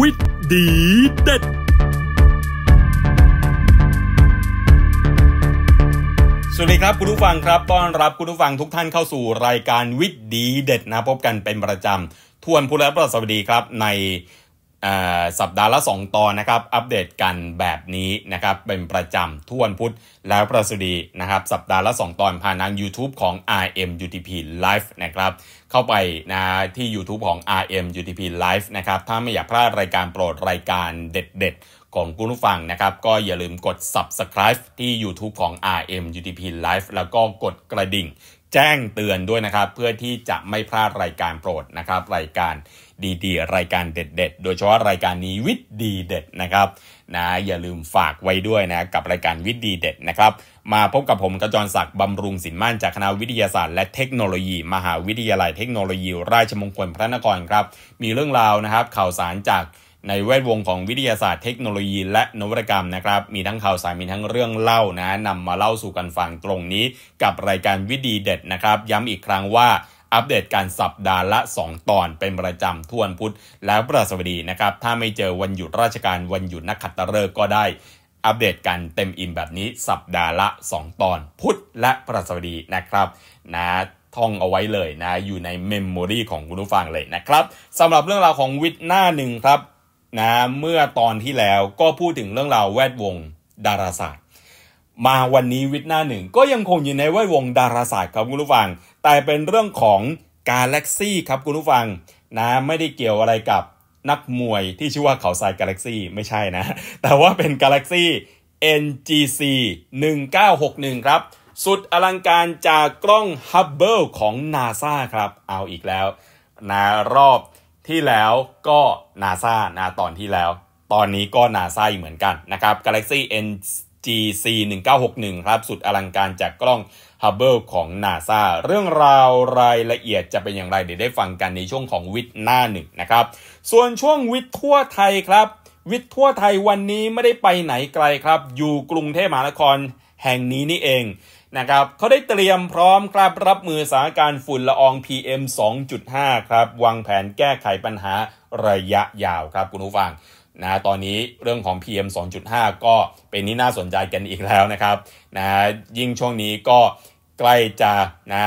วิดีเด็ด สวัสดีครับคุณผู้ฟังครับต้อนรับคุณผู้ฟังทุกท่านเข้าสู่รายการวิดีเด็ดนะพบกันเป็นประจำทวนพูแลวประสวัสดีครับในสัปดาห์ละ2 ตอนนะครับ อัปเดตกันแบบนี้นะครับ เป็นประจำทุกวันพุธแล้วประสุดีนะครับ สัปดาห์ละ2 ตอนผ่านทาง YouTube ของ RM UTP Live นะครับ เข้าไปนะที่ YouTube ของ RM UTP Live นะครับ ถ้าไม่อยากพลาดรายการโปรดรายการเด็ด ๆของคุณผู้ฟังนะครับ ก็อย่าลืมกด subscribe ที่ YouTube ของ RM UTP Live แล้วก็กดกระดิ่ง แจ้งเตือนด้วยนะครับ เพื่อที่จะไม่พลาดรายการโปรดนะครับ รายการดีๆรายการเด็ด ๆ โดยเฉพาะรายการนี้วิทดีเด็ดนะครับ นะอย่าลืมฝากไว้ด้วยนะกับรายการวิทดีเด็ดนะครับ มาพบกับผมกระจรศักดิ์บำรุงสินมั่นจากคณะวิทยาศาสตร์และเทคโนโลยีมหาวิทยาลัยเทคโนโลยี ราชมงคลพระนครครับมีเรื่องราวนะครับข่าวสารจากในแวดวงของวิทยาศาสตร์เทคโนโลยีและนวัตกรรมนะครับ มีทั้งข่าวสารมีทั้งเรื่องเล่านะนำมาเล่าสู่กันฟังตรงนี้ กับรายการวิดีเด็ดนะครับ ย้ำอีกครั้งว่า อัปเดตการสัปดาห์ละ2 ตอนเป็นประจำทุวนพุธ และประสบดีนะครับ ถ้าไม่เจอวันหยุดราชการวันหยุดนักขัตฤกษ์ก็ได้ อัปเดตกันเต็มอิ่มแบบนี้ สัปดาห์ละ2 ตอน พุธและประสบดีนะครับ นะท่องเอาไว้เลยนะอยู่ในเมมโมรีของคุณผู้ฟังเลยนะครับสำหรับเรื่องราวของวิทย์หน้าหนึ่งครับนะเมื่อตอนที่แล้วก็พูดถึงเรื่องราวแวดวงดาราศาสตร์ มาวันนี้วิทย์หน้าหนึ่งก็ยังคงอยู่ในแวดวงดาราศาสตร์ครับคุณผู้ฟัง แต่เป็นเรื่องของกาแล็กซี่ครับคุณผู้ฟังนะไม่ได้เกี่ยวอะไรกับนักมวยที่ชื่อว่าเขาทรายกาแล็กซี่ไม่ใช่นะ แต่ว่าเป็นกาแล็กซี่ NGC 1961ครับสุดอลังการจากกล้องฮับเบิลของ NASA ครับเอาอีกแล้วนะรอบที่แล้วก็นาซานะตอนที่แล้ว ตอนนี้ก็นาซาอีกเหมือนกันนะครับ Galaxy NGC 1961ครับสุดอลังการจากกล้อง Hubble ของ NASA เรื่องราวรายละเอียดจะเป็นอย่างไรเดี๋ยวได้ฟังกันในช่วงของวิทย์หน้าหนึ่งนะครับส่วนช่วงวิทย์ทั่วไทยครับ วิทย์ทั่วไทยวันนี้ไม่ได้ไปไหนไกลครับ อยู่กรุงเทพมหานครแห่งนี้นี่เองนะครับเขาได้เตรียมพร้อมกลับรับมือสถานการณ์ฝุ่นละออง PM 2.5ครับวางแผนแก้ไขปัญหาระยะยาวครับคุณผู้ฟังนะตอนนี้เรื่องของ PM 2.5 ก็เป็นนี่น่าสนใจกันอีกแล้วนะครับนะยิ่งช่วงนี้ก็ใกล้จะนะ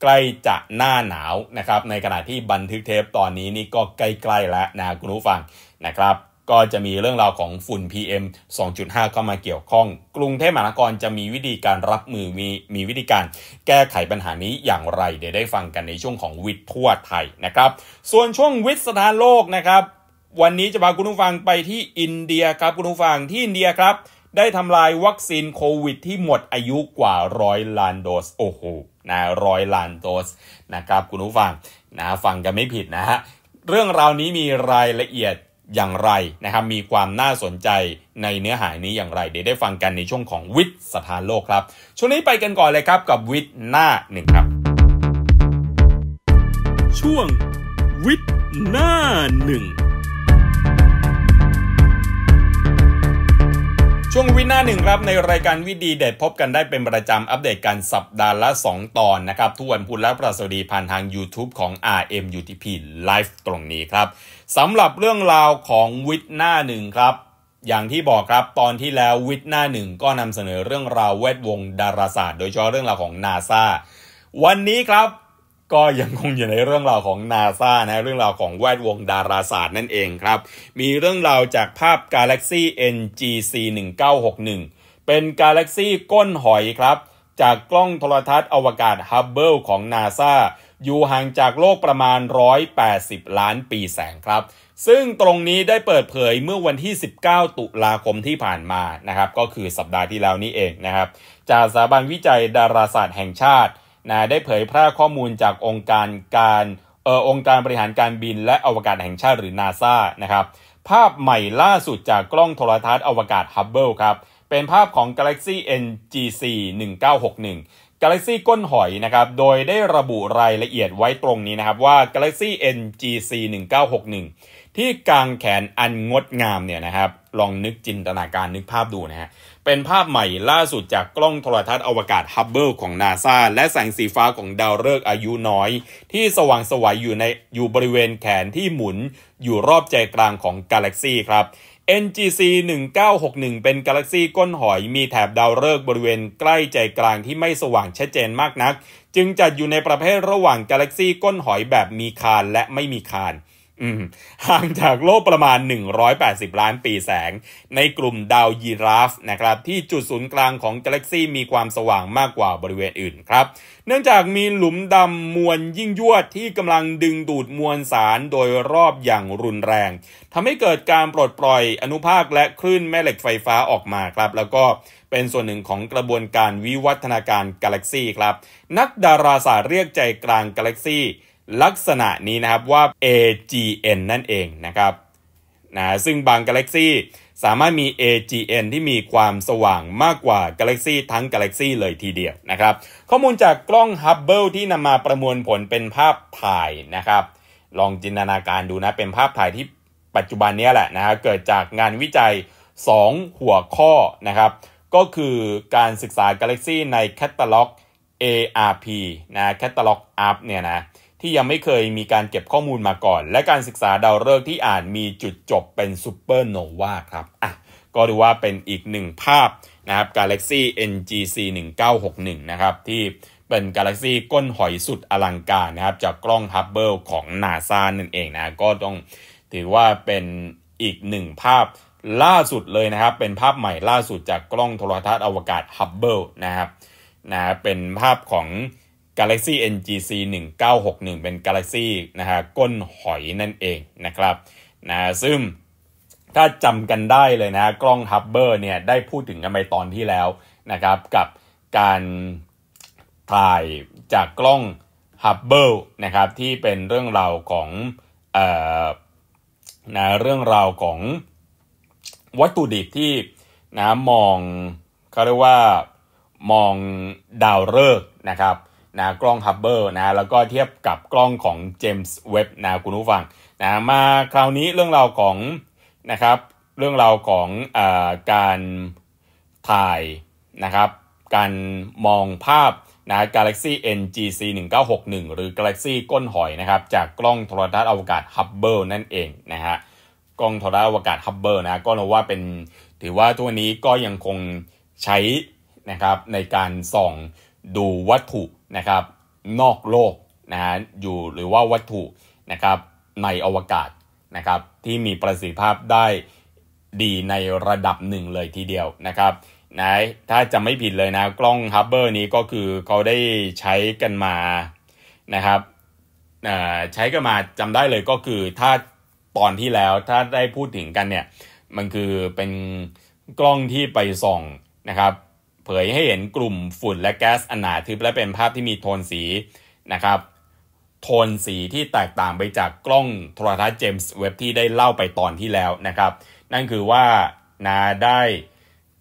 ใกล้จะหน้าหนาวนะครับในขณะที่บันทึกเทปตอนนี้นี่ก็ใกล้ๆแล้วนะคุณผู้ฟังนะครับก็จะมีเรื่องราวของฝุ่น PM 2.5 เข้ามาเกี่ยวข้อง กรุงเทพมหานครจะมีวิธีการรับมือมีมีวิธีการแก้ไขปัญหานี้อย่างไร เดี๋ยวได้ฟังกันในช่วงของวิทย์ทั่วไทยนะครับ ส่วนช่วงวิทย์สถานโลกนะครับ วันนี้จะพาคุณผู้ฟังไปที่อินเดียครับคุณผู้ฟังที่อินเดียครับ ได้ทำลายวัคซีนโควิดที่หมดอายุกว่าร้อยล้านโดสโอ้โหนะร้อยล้านโดสนะครับคุณผู้ฟังนะฟังกันไม่ผิดนะฮะเรื่องราวนี้มีรายละเอียดอย่างไรนะครับมีความน่าสนใจในเนื้อหานี้อย่างไรเดี๋ยวได้ฟังกันในช่วงของวิทย์สถานโลกครับ ช่วงนี้ไปกันก่อนเลยครับกับวิทย์หน้าหนึ่งครับช่วงวิทย์หน้าหนึ่งช่วงวิหน้าหนึ่งครับในรายการวิดีเด็ดพบกันได้เป็นประจำอัปเดตการสัปดาห์ละ 2 ตอนนะครับทุกวันพุธและพฤหัสบดีผ่านทาง YouTube ของ RMUTP Live ตรงนี้ครับสำหรับเรื่องราวของ วิทหน้าหนึ่งครับอย่างที่บอกครับตอนที่แล้ววิทหน้าหนึ่งก็นำเสนอเรื่องราวแวดวงดาราศาสตร์โดยเฉพาะเรื่องราวของนาซาวันนี้ครับก็ยังคงอยู่ในเรื่องราวของนาซานะเรื่องราวของแวดวงดาราศาสตร์นั่นเองครับมีเรื่องราวจากภาพกาล็กซี่ NGC 1961เป็นกาล็กซี่ก้นหอยครับ จากกล้องโทรทัศน์อวกาศฮับเบิลของนาซาอยู่ห่างจากโลกประมาณ 180 ล้านปีแสงครับ ซึ่งตรงนี้ได้เปิดเผยเมื่อวันที่ 19 ตุลาคมที่ผ่านมา นะครับ ก็คือสัปดาห์ที่แล้วนี้เองนะครับ จากสถาบันวิจัยดาราศาสตร์แห่งชาตินะได้เผยแพร่ข้อมูลจากองค์การการเอ่อองค์การบริหารการบินและอวกาศแห่งชาติหรือนาซานะครับ ภาพใหม่ล่าสุดจากกล้องโทรทัศน์อวกาศฮับเบิลครับ เป็นภาพของ Galaxy NGC 1961กาแล็กซี่ก้นหอยนะครับ โดยได้ระบุรายละเอียดไว้ตรงนี้นะครับว่ากาแล็กซี่ NGC 1961ที่กลางแขนอันงดงามเนี่ยนะครับ ลองนึกจินตนาการนึกภาพดูนะฮะเป็นภาพใหม่ล่าสุดจากกล้องโทรทัศน์อวกาศฮับเบิลของนาซาและแสงสีฟ้าของดาวฤกษ์อายุน้อย ที่สว่างสวัยอยู่ในอยู่บริเวณแขนที่หมุนอยู่รอบใจกลางของกาแล็กซี่ครับ NGC 1961เป็นกาแล็กซีก้นหอยมีแถบดาวฤกษ์บริเวณใกล้ใจกลางที่ไม่สว่างชัดเจนมากนัก จึงจัดอยู่ในประเภทระหว่างกาแล็กซีก้นหอยแบบมีคานและไม่มีคานห่างจากโลกประมาณ 180 ล้านปีแสง ในกลุ่มดาวยีราฟนะครับที่จุดศูนย์กลางของกาแล็กซีมีความสว่างมากกว่าบริเวณอื่นครับเนื่องจากมีหลุมดำมวลยิ่งยวดที่กำลังดึงดูดมวลสารโดยรอบอย่างรุนแรงทำให้เกิดการปลดปล่อยอนุภาคและคลื่นแม่เหล็กไฟฟ้าออกมาครับ แล้วก็เป็นส่วนหนึ่งของกระบวนการวิวัฒนาการกาแล็กซีครับ นักดาราศาสตร์เรียกใจกลางกาแล็กซีลักษณะนี้นะครับว่า AGN นั่นเองนะครับ นะ ซึ่งบางกาแล็กซี่สามารถมี AGN ที่มีความสว่างมากกว่ากาแล็กซี่ทั้งกาแล็กซี่เลยทีเดียวนะครับ ข้อมูลจากกล้องฮับเบิลที่นำมาประมวลผลเป็นภาพถ่ายนะครับ ลองจินตนาการดูนะ เป็นภาพถ่ายที่ปัจจุบันนี้แหละนะ เกิดจากงานวิจัย 2 หัวข้อนะครับ ก็คือการศึกษากาแล็กซี่ในแคตตาล็อก ARP นะแคตตาล็อกอัพเนี่ยนะที่ยังไม่เคยมีการเก็บข้อมูลมาก่อน และการศึกษาดาวฤกษ์ที่อ่านมีจุดจบเป็นซูเปอร์โนวาครับอ่ะก็ดูว่าเป็นอีกหนึ่งภาพนะครับกาล็กซี่ NGC 1961นะครับ ที่เป็นกาล็กซี่ก้นหอยสุดอลังการนะครับจากกล้องฮับเบิลของนาซานั่นเองนะก็ต้องถือว่าเป็นอีกหนึ่งภาพล่าสุดเลยนะครับ เป็นภาพใหม่ล่าสุดจากกล้องโทรทัศน์อวกาศฮับเบิลนะครับนะเป็นภาพของ Galaxy NGC 1961เป็น Galaxy นะฮะก้นหอยนั่นเองนะครับนะซึ่งถ้าจำกันได้เลยนะกล้องฮับเบอร์เนี่ยได้พูดถึงกันไปตอนที่แล้วนะครับ กับการถ่ายจากกล้องฮับเบิลนะครับ ที่เป็นเรื่องราวของเอ่อนะเรื่องราวของวัตถุดิบที่นะมองเขาเรียกว่ามองดาวฤกษ์นะครับนะกล้องฮับเบิลนะแล้วก็เทียบกับกล้องของเจมส์เว็บนะคุณผู้ฟังนะมาคราวนี้เรื่องราวของนะครับเรื่องราวของอการถ่ายนะครับการมองภาพนะ Galaxy NGC 1961 หรือ Galaxy ก้นหอยนะครับจากกล้องโทรทัศน์อวกาศฮับเบิลนั่นเองนะฮะกล้องโทรทัศน์อวกาศฮับเบิลนะก็ราว่าเป็นถือว่าทุกวันนี้ก็ยังคงใช้นะครับในการส่องดูวัตถุนะครับนอกโลกนะฮะอยู่หรือว่าวัตถุนะครับ ในอวกาศนะครับ ที่มีประสิทธิภาพได้ดีในระดับหนึ่งเลยทีเดียวนะครับนะถ้าจะไม่ผิดเลยนะกล้องฮับเบอร์นี้ก็คือเขาได้ใช้กันมานะครับใช้กันมาจำได้เลยก็คือถ้าตอนที่แล้วถ้าได้พูดถึงกันเนี่ยมันคือเป็นกล้องที่ไปส่องนะครับเผยให้เห็นกลุ่มฝุ่นและแก๊สอันหนาทึบและเป็นภาพที่มีโทนสีนะครับ โทนสีที่แตกต่างไปจากกล้องโทรทัศน์เจมส์เว็บที่ได้เล่าไปตอนที่แล้วนะครับ นั่นคือว่านาได้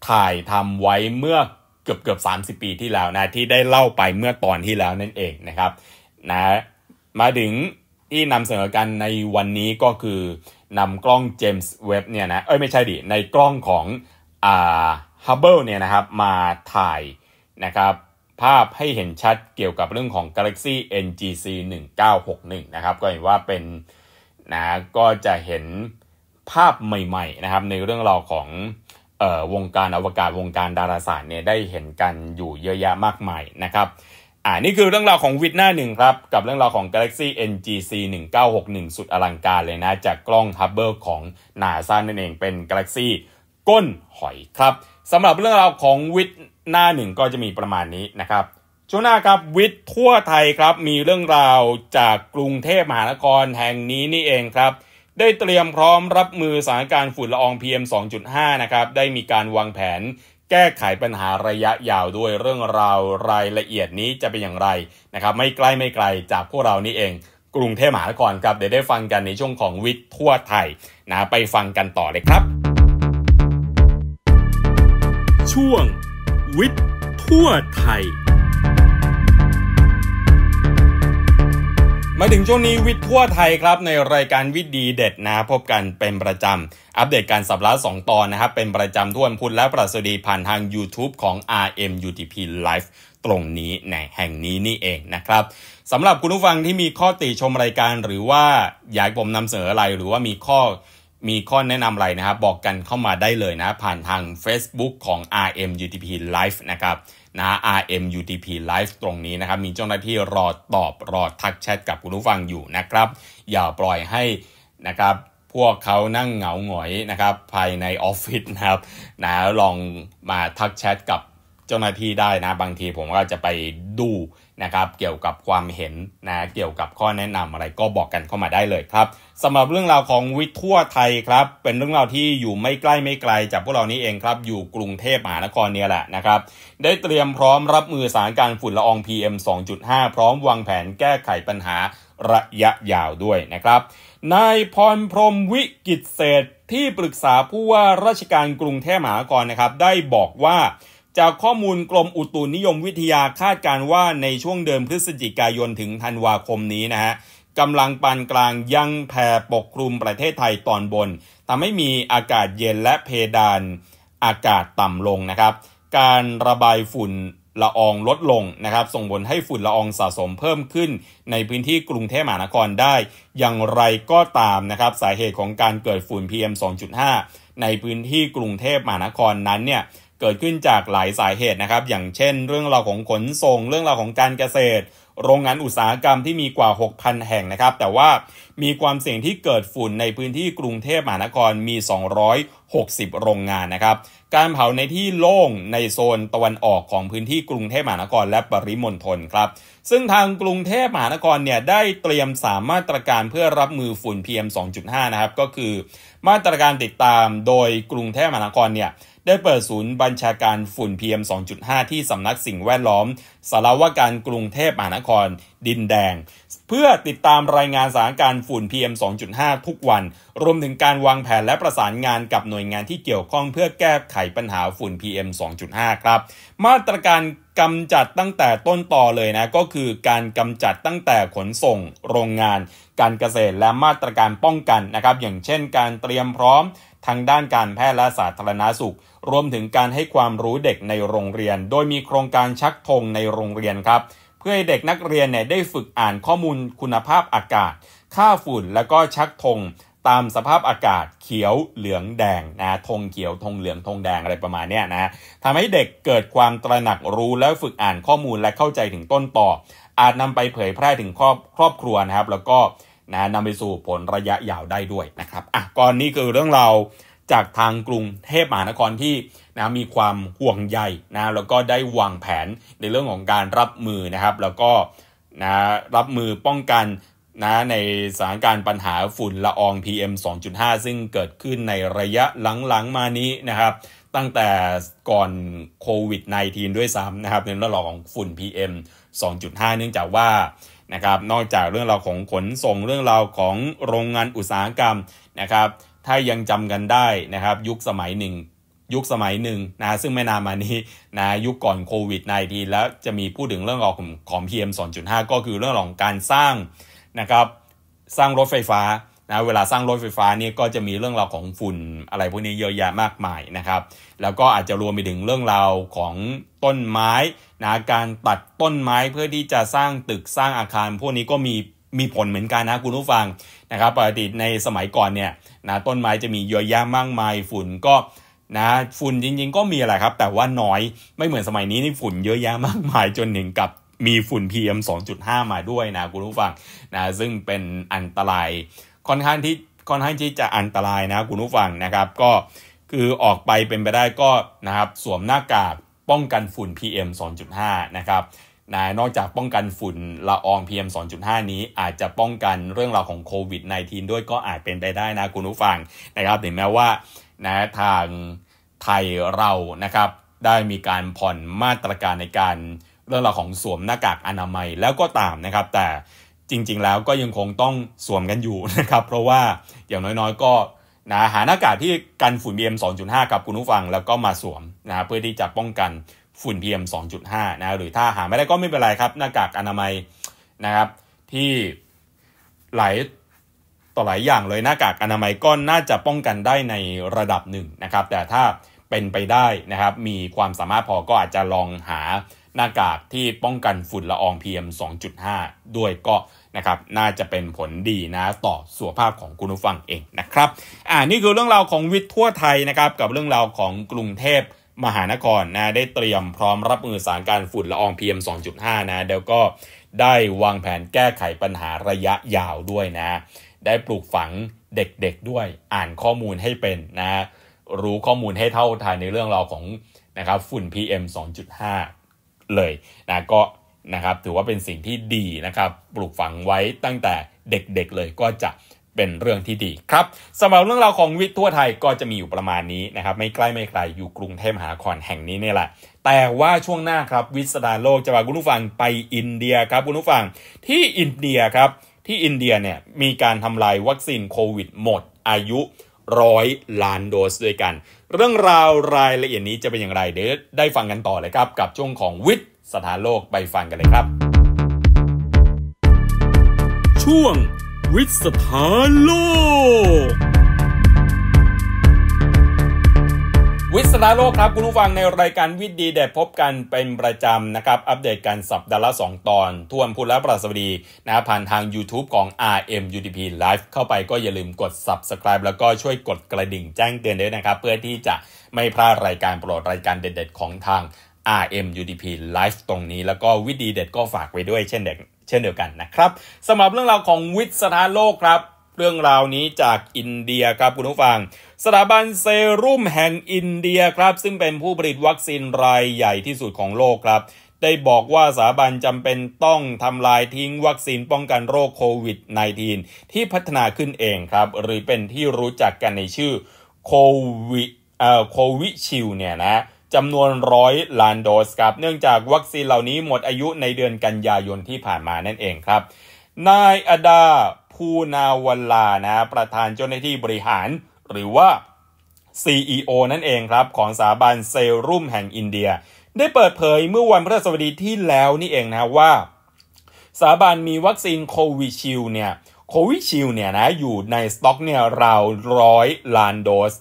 ถ่ายทำไว้เมื่อเกือบเกือบ30 ปีที่แล้วนะที่ได้เล่าไปเมื่อตอนที่แล้วนั่นเองนะครับนะมาถึงที่นำเสนอกันในวันนี้ก็คือนำกล้องเจมส์เว็บเนี่ยนะเอ้ยไม่ใช่ดิในกล้องของอ่าฮับเบิลเนี่ยนะครับมาถ่ายนะครับภาพให้เห็นชัดเกี่ยวกับเรื่องของ Galaxy NGC 1961นะครับก็เห็นว่าเป็นนะก็จะเห็นภาพใหม่ๆนะครับในเรื่องราวของออวงการอวกาศวงการดาราศาสตร์เนี่ยได้เห็นกันอยู่เยอะแยะมากมายนะครับอ่านี่คือเรื่องราวของวิดหน้าหนึ่งครับกับเรื่องราวของ Galaxy NGC 1961สุดอลังการเลยนะจากกล้องฮับเบิลของนาซานั่นเองเป็น Galaxy ก้นหอยครับสำหรับเรื่องราวของวิทย์หน้าหนึ่งก็จะมีประมาณนี้นะครับช่วงหน้าครับวิทย์ทั่วไทยครับ มีเรื่องราวจากกรุงเทพมหานครแห่งนี้นี่เองครับ ได้เตรียมพร้อมรับมือสถานการณ์ฝุ่นละออง PM 2.5นะครับได้มีการวางแผน แก้ไขปัญหาระยะยาวด้วยเรื่องราวรายละเอียดนี้จะเป็นอย่างไรนะครับไม่ใกล้ไม่ไกลจากพวกเรานี่เอง กรุงเทพมหานครครับเดี๋ยวได้ฟังกันในช่วงของวิทย์ทั่วไทยนะไปฟังกันต่อเลยครับ่วงวิทย์ทั่วไทย มาถึงช่วงนี้วิทย์ทั่วไทยครับในรายการวิทย์ดีเด็ดนะพบกันเป็นประจำ อัปเดตการสัปดาห์สองตอนนะครับเป็นประจำทุกวันพุธและประสดี ผ่านทาง YouTube ของ RMUTP Live ตรงนี้ในแห่งนี้นี่เองนะครับสำหรับคุณผู้ฟังที่มีข้อติชมรายการหรือว่าอยากผมนำเสนออะไรหรือว่ามีข้อมีข้อแนะนำอะไรนะครับบอกกันเข้ามาได้เลยนะ ผ่านทาง Facebook ของ RMUTP Live นะครับนะ RMUTP Live ตรงนี้นะครับ มีเจ้าหน้าที่รอตอบรอทักแชทกับคุณผู้ฟังอยู่นะครับ อย่าปล่อยให้นะครับพวกเขานั่งเหงาหงอยนะครับภายในออฟฟิศนะครับนะลองมาทักแชทกับเจ้าหน้าที่ได้นะบางทีผมก็จะไปดูนะครับเกี่ยวกับความเห็นนะเกี่ยวกับข้อแนะนำอะไรก็บอกกันเข้ามาได้เลยครับสำหรับเรื่องราวของวิททั่วไทยครับ เป็นเรื่องราวที่อยู่ไม่ใกล้ไม่ไกล จากพวกเรานี้เองครับ อยู่กรุงเทพมหานครเนี่ยแหละนะครับ ได้เตรียมพร้อมรับมือสารการฝุ่นละออง PM 2.5 พร้อมวางแผนแก้ไขปัญหาระยะยาวด้วยนะครับนายพรพรมวิกิตเศษที่ปรึกษาผู้ว่าราชการกรุงเทพมหานครนะครับ ได้บอกว่า จากข้อมูลกรมอุตุนิยมวิทยาคาดการว่าในช่วงเดือนพฤศจิกายนถึงธันวาคมนี้นะฮะกำลังปานกลางยังแผ่ปกคลุมประเทศไทยตอนบนทำให้มีอากาศเย็นและเพดานอากาศต่ำลงนะครับ การระบายฝุ่นละอองลดลงนะครับ ส่งผลให้ฝุ่นละอองสะสมเพิ่มขึ้น ในพื้นที่กรุงเทพมหานครได้ อย่างไรก็ตามนะครับ สาเหตุของการเกิดฝุ่น PM 2.5 ในพื้นที่กรุงเทพมหานครนั้นเนี่ย เกิดขึ้นจากหลายสาเหตุนะครับ อย่างเช่น เรื่องราวของขนส่ง เรื่องราวของการเกษตรโรงงานอุตสาหกรรมที่มีกว่า 6,000 แห่งนะครับ แต่ว่ามีความเสี่ยงที่เกิดฝุ่นในพื้นที่กรุงเทพมหานครมี 260 โรงงานนะครับ การเผาในที่โล่งในโซนตะวันออกของพื้นที่กรุงเทพมหานครและปริมณฑลครับ ซึ่งทางกรุงเทพมหานครเนี่ยได้เตรียมสามราตรการเพื่อรับมือฝุ่น PM 2.5นะครับก็คือ มาตรการติดตามโดยกรุงเทพมหานครเนี่ยได้เปิดศูนย์บัญชาการฝุ่น PM 2.5 ที่สำนักสิ่งแวดล้อมสารวาการกรุงเทพมหานคร ดินแดง เพื่อติดตามรายงานสถานการณ์ฝุ่น PM 2.5 ทุกวัน รวมถึงการวางแผนและประสานงานกับหน่วยงานที่เกี่ยวข้องเพื่อแก้ไขปัญหาฝุ่น PM 2.5 ครับมาตรการกำจัดตั้งแต่ต้นต่อเลยนะก็คือการกำจัดตั้งแต่ขนส่ง โรงงาน การเกษตรและมาตรการป้องกันนะครับ อย่างเช่น การเตรียมพร้อมทางด้านการแพทย์และสาธารณาสุข รวมถึงการให้ความรู้เด็กในโรงเรียน โดยมีโครงการชักธง ในโรงเรียนครับ เพื่อให้เด็กนักเรียนเนี่ยได้ฝึกอ่านข้อมูลคุณภาพอากาศ ค่าฝุ่นแล้วก็ชักธงตามสภาพอากาศ เขียว เหลืองแดงนะธงเขียวธงเหลืองธงแดงอะไรประมาณเนี้ยนะทำให้เด็กเกิดความตระหนักรู้และฝึกอ่านข้อมูลและเข้าใจถึงต้นต่ออาจนำไปเผยแพร่ถึงครอบครอบครัวนะครับ แล้วก็นะนำไปสู่ผลระยะยาวได้ด้วยนะครับอ่ะก่อนนี้คือเรื่องเราจากทางกรุงเทพมหานครที่นะมีความห่วงใยนะแล้วก็ได้วางแผนในเรื่องของการรับมือนะครับ แล้วก็นะรับมือป้องกันนะในสถานการณ์ปัญหาฝุ่นละออง PM 2.5 ซึ่งเกิดขึ้นในระยะหลังๆมานี้นะครับ ตั้งแต่ก่อนโควิด -19 ด้วยซ้ำนะครับในเรื่องของฝุ่น PM 2.5 เนื่องจากว่านะครับ นอกจากเรื่องราวของขนส่งเรื่องราวของโรงงานอุตสาหกรรมนะครับ ถ้ายังจำกันได้นะครับ ยุคสมัยหนึ่งยุคสมัยหนึ่งนะซึ่งไม่นานมานี้นะยุคก่อนโควิด -19 แล้วจะมีพูดถึงเรื่องของของ PM 2.5 ก็คือเรื่องของการสร้างนะครับสร้างรถไฟฟ้านะเวลาสร้างรถไฟฟ้านี่ก็จะมีเรื่องราวของฝุ่นอะไรพวกนี้เยอะแยะมากมายนะครับ แล้วก็อาจจะรวมไปถึงเรื่องราวของต้นไม้นะการตัดต้นไม้เพื่อที่จะสร้างตึกสร้างอาคาร พวกนี้ก็มีมีผลเหมือนกันนะคุณผู้ฟังนะครับ ปกติในสมัยก่อนเนี่ยนะต้นไม้จะมีเยอะแยะมากมายฝุ่นก็นะฝุ่นจริงๆ ก็มีแหละครับ แต่ว่าน้อยไม่เหมือนสมัยนี้นี่ฝุ่นเยอะแยะมากมายจนถึงกับมีฝุ่น PM 2.5มาด้วยนะคุณผู้ฟังนะซึ่งเป็นอันตรายค่อนข้างที่ค่อนข้างที่จะอันตรายนะคุณผู้ฟังนะครับ ก็คือออกไปเป็นไปได้ก็นะครับสวมหน้ากาก ป้องกันฝุ่น PM 2.5นะครับนะนอกจากป้องกันฝุ่นละออง PM 2.5 นี้อาจจะป้องกันเรื่องราวของโควิด -19 ด้วยก็อาจเป็นไปได้นะคุณผู้ฟังนะครับถึงแม้ว่านะทางไทยเรานะครับได้มีการผ่อนมาตรการในการเรื่องราวของสวมหน้ากากอนามัยแล้วก็ตามนะครับ แต่จริงๆ แล้วก็ยังคงต้องสวมกันอยู่นะครับเพราะว่าอย่างน้อยๆ ก็นะหาหน้ากากที่กันฝุ่น PM 2.5 กับคุณผู้ฟัง แล้วก็มาสวมนะเพื่อที่จะป้องกันฝุ่น PM 2.5 นะหรือถ้าหาไม่ได้ก็ไม่เป็นไรครับ หน้ากากอนามัยนะครับที่หลายต่อหลายอย่างเลยหน้ากากอนามัยก็น่าจะป้องกันได้ในระดับหนึ่งนะครับแต่ถ้าเป็นไปได้นะครับมีความสามารถพอก็อาจจะลองหาหน้ากากที่ป้องกันฝุ่นละออง PM 2.5 ด้วยก็นะครับน่าจะเป็นผลดีนะต่อสุขภาพของคุณผู้ฟังเองนะครับ อ่านี่คือเรื่องราวของวิทย์ทั่วไทยนะครับกับเรื่องราวของกรุงเทพมหานครนะได้เตรียมพร้อมรับมือสารการฝุ่นละออง PM 2.5 นะเี๋ยวก็ได้วางแผนแก้ไขปัญหาระยะยาวด้วยนะ ได้ปลูกฝังเด็กๆด้วยอ่านข้อมูลให้เป็นนะ รู้ข้อมูลให้เท่าทันในเรื่องราวของนะครับฝุ่น PM 2.5 เลยนะก็นะครับถือว่าเป็นสิ่งที่ดีนะครับ ปลูกฝังไว้ตั้งแต่เด็กๆเลยก็จะเป็นเรื่องที่ดีครับสำหรับเรื่องราวของวิทย์ทั่วไทยก็จะมีอยู่ประมาณนี้นะครับไม่ใกล้ไม่ไกลอยู่กรุงเทพมหานครแห่งนี้นี่แหละ แต่ว่าช่วงหน้าครับวิสดา โลกจะพาคุณผู้ฟังไปอินเดียครับคุณผู้ฟังที่อินเดียครับที่อินเดียเนี่ยมีการทำลายวัคซีนโควิดหมดอายุร้อยล้านโดสด้วยกัน เรื่องราวรายละเอียดนี้จะเป็นอย่างไรเดี๋ยวได้ฟังกันต่อเลยครับกับช่วงของวิทย์สถานโลก ไปฟังกันเลยครับ ช่วงวิทสถานโลกวิสถานโลกครับ คุณผู้ฟังในรายการวิทย์ดีเด็ดพบกันเป็นประจำนะครับ อัปเดตการสัปดาห์ละ 2 ตอนทวนพูดและปรัสบดีนะผ่านทาง YouTube ของ RM UDP Live เข้าไปก็อย่าลืมกด Subscribe แล้วก็ช่วยกดกระดิ่งแจ้งเตือนด้วยนะครับ เพื่อที่จะไม่พลาดรายการโปรดรายการเด็ดๆของทาง RM UDP Live ตรงนี้ แล้วก็วิดีเด็ดก็ฝากไว้ด้วยเช่นเด็กเช่นเดียวกันนะครับสำหรับเรื่องราวของวิทย์สถานโลกครับ เรื่องราวนี้จากอินเดียครับ คุณผู้ฟัง สถาบันเซรุ่มแห่งอินเดียครับ ซึ่งเป็นผู้ผลิตวัคซีนรายใหญ่ที่สุดของโลกครับ ได้บอกว่าสถาบันจำเป็นต้องทำลายทิ้งวัคซีนป้องกันโรคโควิด -19 ที่พัฒนาขึ้นเองครับหรือเป็นที่รู้จักกันในชื่อโควิเออโควิชิลเนี่ยนะจำนวนร้อยล้านโดสครับเนื่องจากวัคซีนเหล่านี้หมดอายุในเดือนกันยายนที่ผ่านมานั่นเองครับนายอดาภูนาวลานะประธานเจ้าหน้าที่บริหาร หรือว่า CEO นั่นเองครับของสถาบันเซรุ่มแห่งอินเดีย ได้เปิดเผยเมื่อวันพฤหัสบดีที่แล้วนี่เองนะว่าสถาบันมีวัคซีนโควิชิลเนี่ยโควิชิลเนี่ยนะอยู่ในสต็อกเนี่ยราวร้อยล้านโดส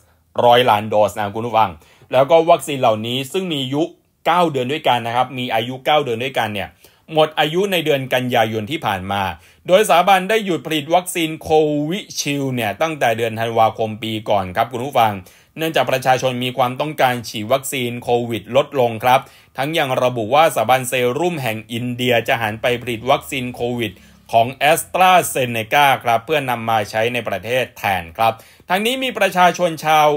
ร้อยล้านโดสนะคุณผู้ฟังแล้วก็วัคซีนเหล่านี้ซึ่งมีอายุ 9 เดือนด้วยกันนะครับ มีอายุ 9 เดือนด้วยกันเนี่ยหมดอายุในเดือนกันยายนที่ผ่านมา โดยสถาบันได้หยุดผลิตวัคซีนโควิชิลเนี่ยตั้งแต่เดือนธันวาคมปีก่อนครับคุณผู้ฟัง เนื่องจากประชาชนมีความต้องการฉีดวัคซีนโควิดลดลงครับ ทั้งยังระบุว่าสถาบันเซรุ่มแห่งอินเดียจะหันไปผลิตวัคซีนโควิดของแอสตราเซเนกาครับเพื่อนนำมาใช้ในประเทศแทนครับทั้งนี้มีประชาชนชาว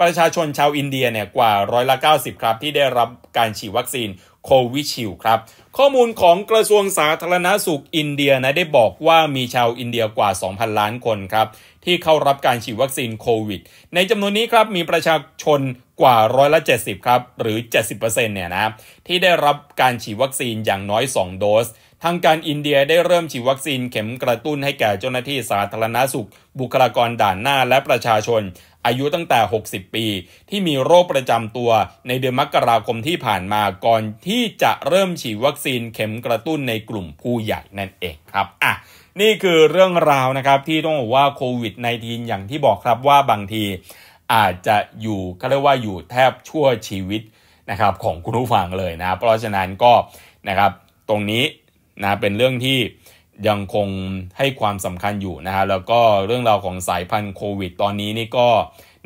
ประชาชนชาวอินเดียเนี่ยกว่าร้อยละ90ครับที่ได้รับการฉีดวัคซีนโควิชิลครับ ข้อมูลของกระทรวงสาธารณาสุขอินเดียนะได้บอกว่ามีชาวอินเดียกว่า2,000 ล้านคนครับที่เข้ารับการฉีดวัคซีนโควิดในจำนวนนี้ครับมีประชาชนกว่าร้อยละ70ครับหรือ 70%เนี่ยนะที่ได้รับการฉีดวัคซีนอย่างน้อย 2 โดส ทางการอินเดียได้เริ่มฉีดวัคซีนเข็มกระตุ้นให้แก่เจ้าหน้าที่สาธารณาสุข บุคลากรด่านหน้าและประชาชนอายุตั้งแต่ 60 ปีที่มีโรคประจำตัวในเดือนมกราคมที่ผ่านมาก่อนที่จะเริ่มฉีดวัคซีนเข็มกระตุ้นในกลุ่มผู้ใหญ่นั่นเองครับอ่ะนี่คือเรื่องราวนะครับที่ต้องบอกว่าโควิด -19 อย่างที่บอกครับว่าบางทีอาจจะอยู่ก็เรียกว่าอยู่แทบชั่วชีวิตนะครับของคุณผู้ฟังเลยนะ เพราะฉะนั้นก็นะครับตรงนี้นะเป็นเรื่องที่ยังคงให้ความสำคัญอยู่นะฮะแล้วก็เรื่องราวของสายพันธุ์โควิด ตอนนี้นี่ก็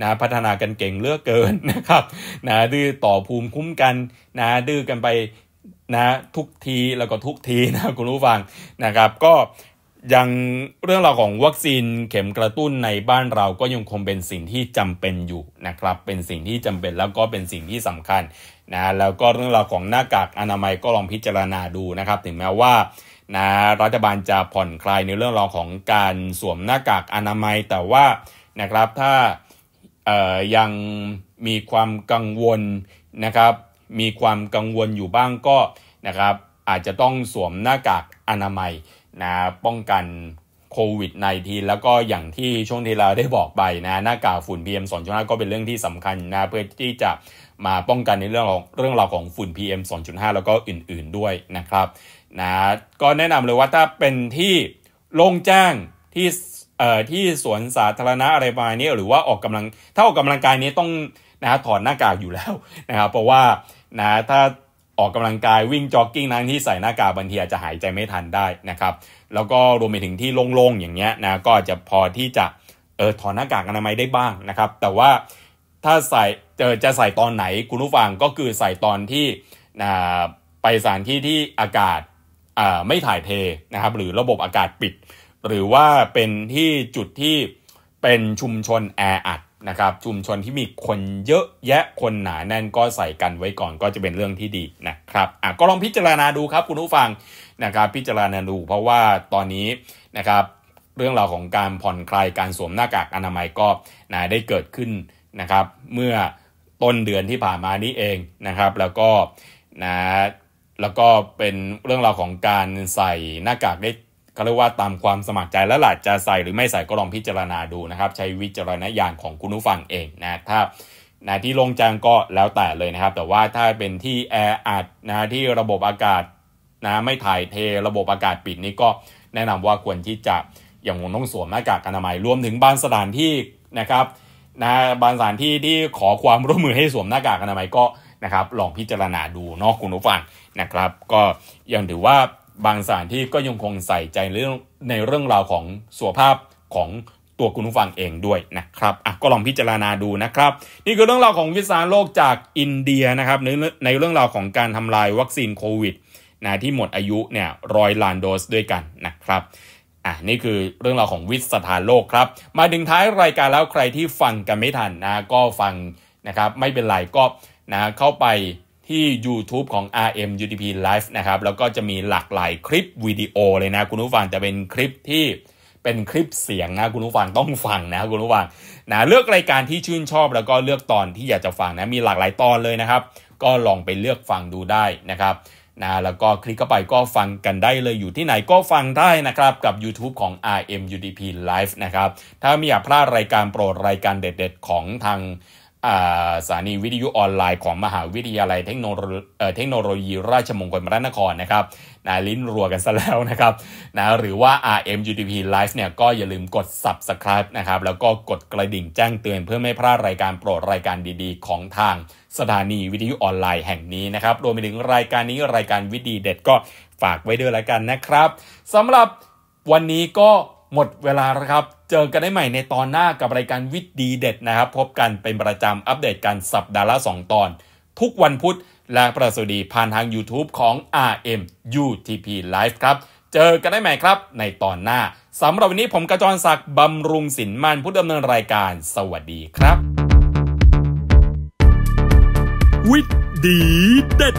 นะพัฒนากันเก่งเลือกเกินนะครับนะดื้อต่อภูมิคุ้มกัน นะดื้อกันไปนะทุกทีแล้วก็ทุกทีนะคุณผู้ฟังนะครับ ก็ยังเรื่องราวของวัคซีนเข็มกระตุ้นในบ้านเราก็ยังคงเป็นสิ่งที่จำเป็นอยู่นะครับ เป็นสิ่งที่จำเป็นแล้วก็เป็นสิ่งที่สำคัญนะแล้วก็เรื่องราวของหน้ากากอนามัยก็ลองพิจารณาดูนะครับถึงแม้ว่านะรัฐบาลจะผ่อนคลายในเรื่องรองของการสวมหน้ากากอนามัยแต่ว่านะครับถ้ายังมีความกังวลนะครับมีความกังวลอยู่บ้างก็นะครับอาจจะต้องสวมหน้ากากอนามัยนะป้องกันโควิด -19 แล้วก็อย่างที่ช่วงที่เราได้บอกไปนะหน้ากากฝุ่น PM 2.5 ก็เป็นเรื่องที่สำคัญนะเพื่อที่จะมาป้องกันในเรื่องของเรื่องราวของฝุ่น PM 2.5 แล้วก็อื่นๆด้วยนะครับนะก็แนะนำเลยว่าถ้าเป็นที่โล่งแจ้งที่เอ่อที่สวนสาธารณะอะไรประมาณนี้หรือว่าออกกำลังถ้าออกกำลังกายนี้ ต้องนะถอดหน้ากากอยู่แล้วนะครับเพราะว่านะถ้าออกกำลังกายวิ่งจ็อกกิ้งนั้นที่ใส่หน้ากากบางทีอาจจะหายใจไม่ทันได้นะครับแล้วก็รวมไปถึงที่โล่งๆอย่างเงี้ยนะก็จะพอที่จะเออถอดหน้ากากอนามัยได้บ้างนะครับแต่ว่าถ้าใส่จะจะใส่ตอนไหน คุณผู้ฟังก็คือใส่ตอนที่นะไปสถานที่ที่อากาศไม่ถ่ายเทนะครับหรือระบบอากาศปิด หรือว่าเป็นที่จุดที่เป็นชุมชนแออัดนะครับชุมชนที่มีคนเยอะแยะคนหนาแน่นก็ใส่กันไว้ก่อนก็จะเป็นเรื่องที่ดีนะครับอ่ะก็ลองพิจารณาดูครับ คุณผู้ฟังนะครับพิจารณาดูเพราะว่าตอนนี้นะครับ เรื่องราวของการผ่อนคลายการสวมหน้ากากอนามัยก็นะได้เกิดขึ้นนะครับ เมื่อต้นเดือนที่ผ่านมานี้เองนะครับ แล้วก็นะแล้วก็เป็นเรื่องราวของการใส่หน้ากากได้เขาเรียกว่าตามความสมัครใจแล้วหล่ะจะใส่ หรือไม่ใส่ก็ลองพิจารณาดูนะครับใช้วิจารณญาณของคุณผู้ฟังเองนะถ้านะที่โรงจ้งก็แล้วแต่เลยนะครับ แต่ว่าถ้าเป็นที่แออัดนะที่ระบบอากาศนะไม่ถ่ายเทระบบอากาศปิดนี่ก็แนะนำว่าควรที่จะอย่างคงต้องสวมหน้ากากอนามัยรวมถึงบางสถานที่นะครับนะบางสถานที่ที่ขอความร่วมมือให้สวมหน้ากากอนามัยก็นะครับลองพิจารณาดูเนาะคุณผู้ฟังนะครับก็ยังถือว่าบางสถานที่ก็ยังคงใส่ใจเรื่องในเรื่องราวของสุขภาพของตัวคุณผู้ฟังเองด้วยนะครับอ่ะก็ลองพิจารณาดูนะครับ นี่คือเรื่องราวของวิสาโลกจากอินเดียนะครับ ในในเรื่องราวของการทำลายวัคซีนโควิดนะที่หมดอายุเนี่ยร้อยล้านโดส ด้วยกันนะครับอ่ะนี่คือเรื่องราวของวิสถานโลกครับมาถึงท้ายรายการแล้วใครที่ฟังกันไม่ทันนะก็ฟังนะครับไม่เป็นไรก็นะเข้าไปที่ YouTube ของ RM UDP Live นะครับ แล้วก็จะมีหลากหลายคลิปวิดีโอเลยนะ คุณผู้ฟังจะเป็นคลิปที่เป็นคลิปเสียงนะคุณผู้ฟังต้องฟังนะ คุณผู้ฟังนะเลือกรายการที่ชื่นชอบแล้วก็เลือกตอนที่อยากจะฟังนะมีหลากหลายตอนเลยนะครับ ก็ลองไปเลือกฟังดูได้นะครับนะแล้วก็คลิกเข้าไปก็ฟังกันได้เลยอยู่ที่ไหนก็ฟังได้นะครับกับ YouTube ของ RMUDP Live นะครับถ้ามีอยากพลาดรายการโปรดรายการเด็ดๆ ของทางสถานีวิทยุออนไลน์ของมหาวิทยาลัยเทคโนโลยีราชมงคลพระนครนะครับนะลิ้นรัวกันซะแล้วนะครับนะหรือว่า RMUTP Live เนี่ยก็อย่าลืมกด Subscribe นะครับแล้วก็กดกระดิ่งแจ้งเตือน เพื่อไม่พลาดรายการโปรดรายการดีๆของทางสถานีวิทยุออนไลน์แห่งนี้นะครับรวมไปถึงรายการนี้รายการวิดีเด็ดก็ฝากไว้ด้วยละกันนะครับสำหรับวันนี้ก็หมดเวลาแล้วครับเจอกันได้ใหม่ในตอนหน้ากับรายการวิทย์ดีเด็ดนะครับพบกันเป็นประจำอัปเดตกันสัปดาห์ละ 2 ตอน ทุกวันพุธและประสดีผ่านทาง YouTube ของ RM UTP Live ครับ เจอกันได้ใหม่ครับในตอนหน้าสำหรับวันนี้ผมกระจรศักดิ์บำรุงสินมันผู้ดำเนินรายการสวัสดีครับวิทย์ดีเด็ด